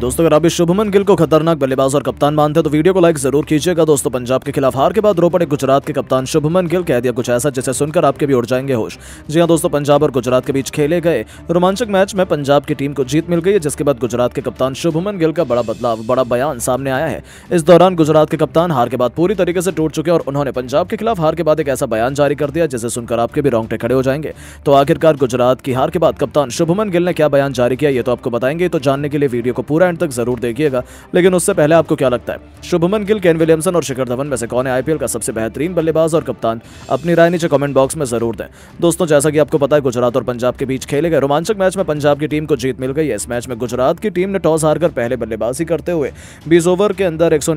दोस्तों अगर आप भी शुभमन गिल को खतरनाक बल्लेबाज और कप्तान मानते हैं तो वीडियो को लाइक जरूर कीजिएगा दोस्तों पंजाब के खिलाफ हार के बाद रोपड़े गुजरात के कप्तान शुभमन गिल कह दिया कुछ ऐसा जिसे सुनकर आपके भी उड़ जाएंगे होश जी हाँ दोस्तों पंजाब और गुजरात के बीच खेले गए रोमांचक मैच में पंजाब की टीम को जीत मिल गई है जिसके बाद गुजरात के कप्तान शुभमन गिल का बड़ा बदलाव बड़ा बयान सामने आया है इस दौरान गुजरात के कप्तान हार के बाद पूरी तरीके से टूट चुके और उन्होंने पंजाब के खिलाफ हार के बाद एक ऐसा बयान जारी कर दिया जिसे सुनकर आपके भी रोंगटे खड़े हो जाएंगे तो आखिरकार गुजरात की हार के बाद कप्तान शुभमन गिल ने क्या बयान जारी किया ये तो आपको बताएंगे तो जानने के लिए वीडियो को पूरा एंड तक जरूर देखिएगा लेकिन उससे पहले आपको क्या लगता है शुभमन गिल केन विलियमसन और शिखर धवन में से कौन है आईपीएल का सबसे बेहतरीन बल्लेबाज और कप्तान अपनी राय नीचे कमेंट बॉक्स में जरूर दें दोस्तों जैसा कि आपको पता है गुजरात और पंजाब के बीच खेले गए रोमांचक मैच में पंजाब की टीम को जीत मिल गई इस मैच में गुजरात की टीम ने टॉस हारकर पहले बल्लेबाजी करते हुए बीस ओवर के अंदर एक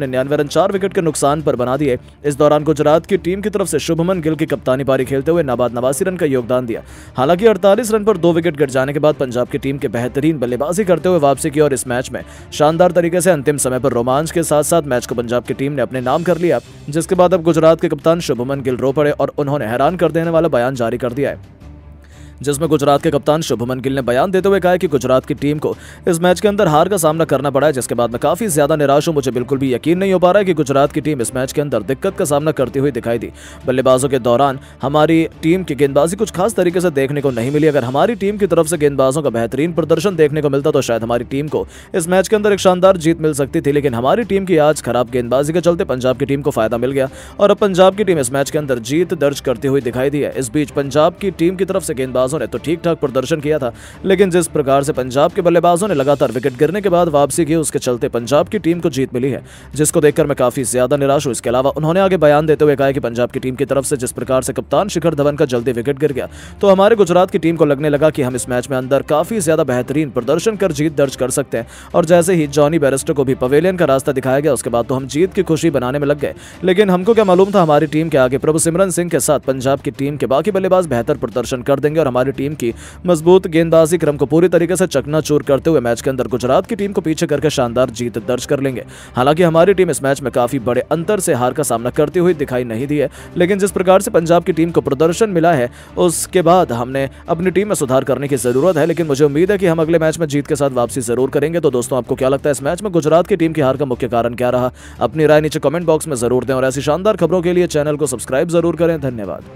रन चार विकेट के नुकसान पर बना दिए इस दौरान गुजरात की टीम की तरफ से शुभमन गिल की कप्तानी पारी खेलते हुए नाबाद नवासी रन का योगदान दिया हालांकि अड़तालीस रन पर दो विकेट गिर जाने के बाद पंजाब की टीम के बेहतरीन बल्लेबाजी करते हुए वापसी की और इस मैच में में शानदार तरीके से अंतिम समय पर रोमांच के साथ साथ मैच को पंजाब की टीम ने अपने नाम कर लिया जिसके बाद अब गुजरात के कप्तान शुभमन गिल रो पड़े और उन्होंने हैरान कर देने वाला बयान जारी कर दिया है जिसमें गुजरात के कप्तान शुभमन गिल ने बयान देते हुए कहा कि गुजरात की टीम को इस मैच के अंदर हार का सामना करना पड़ा है जिसके बाद मैं काफी ज्यादा निराश हूं मुझे बिल्कुल भी यकीन नहीं हो पा रहा है कि गुजरात की टीम इस मैच के अंदर दिक्कत का सामना करती हुई दिखाई दी बल्लेबाजों के दौरान हमारी टीम की गेंदबाजी कुछ खास तरीके से देखने को नहीं मिली अगर हमारी टीम की तरफ से गेंदबाजों का बेहतरीन प्रदर्शन देखने को मिलता तो शायद हमारी टीम को इस मैच के अंदर एक शानदार जीत मिल सकती थी लेकिन हमारी टीम की आज खराब गेंदबाजी के चलते पंजाब की टीम को फायदा मिल गया और अब पंजाब की टीम इस मैच के अंदर जीत दर्ज करती हुई दिखाई दी है इस बीच पंजाब की टीम की तरफ से गेंदबाज बल्लेबाजों ने तो ठीक ठाक प्रदर्शन किया था लेकिन जिस प्रकार से पंजाब के बल्लेबाजों ने लगातार विकेट गिरने के बाद वापसी की उसके चलते पंजाब की टीम को जीत मिली है जिसको देखकर मैं काफी ज्यादा निराश हूँ इसके अलावा उन्होंने आगे बयान देते हुए कहा कि पंजाब की टीम की तरफ से जिस प्रकार से कप्तान शिखर धवन का जल्दी विकेट गिर गया तो हमारे गुजरात की टीम को लगने लगा कि हम इस मैच में अंदर काफी ज्यादा बेहतरीन प्रदर्शन कर जीत दर्ज कर सकते हैं और जैसे ही जॉनी बैरिस्टर को भी पवेलियन का रास्ता दिखाया गया उसके बाद तो हम जीत की खुशी बनाने में लग गए लेकिन हमको क्या मालूम था हमारी टीम के आगे प्रभु सिमरन सिंह के साथ पंजाब की टीम के बाकी बल्लेबाज बेहतर प्रदर्शन कर देंगे और हमारे हमारी टीम की मजबूत गेंदबाजी क्रम को पूरी तरीके से चकनाचूर करते हुए मैच के अंदर गुजरात की टीम को पीछे करके शानदार जीत दर्ज कर लेंगे हालांकि हमारी टीम इस मैच में काफी बड़े अंतर से हार का सामना करती हुई दिखाई नहीं दी है लेकिन जिस प्रकार से पंजाब की टीम को प्रदर्शन मिला है उसके बाद हमने अपनी टीम में सुधार करने की जरूरत है लेकिन मुझे उम्मीद है कि हम अगले मैच में जीत के साथ वापसी जरूर करेंगे तो दोस्तों आपको क्या लगता है इस मैच में गुजरात की टीम की हार का मुख्य कारण क्या रहा अपनी राय नीचे कमेंट बॉक्स में जरूर दें और ऐसी शानदार खबरों के लिए चैनल को सब्सक्राइब जरूर करें धन्यवाद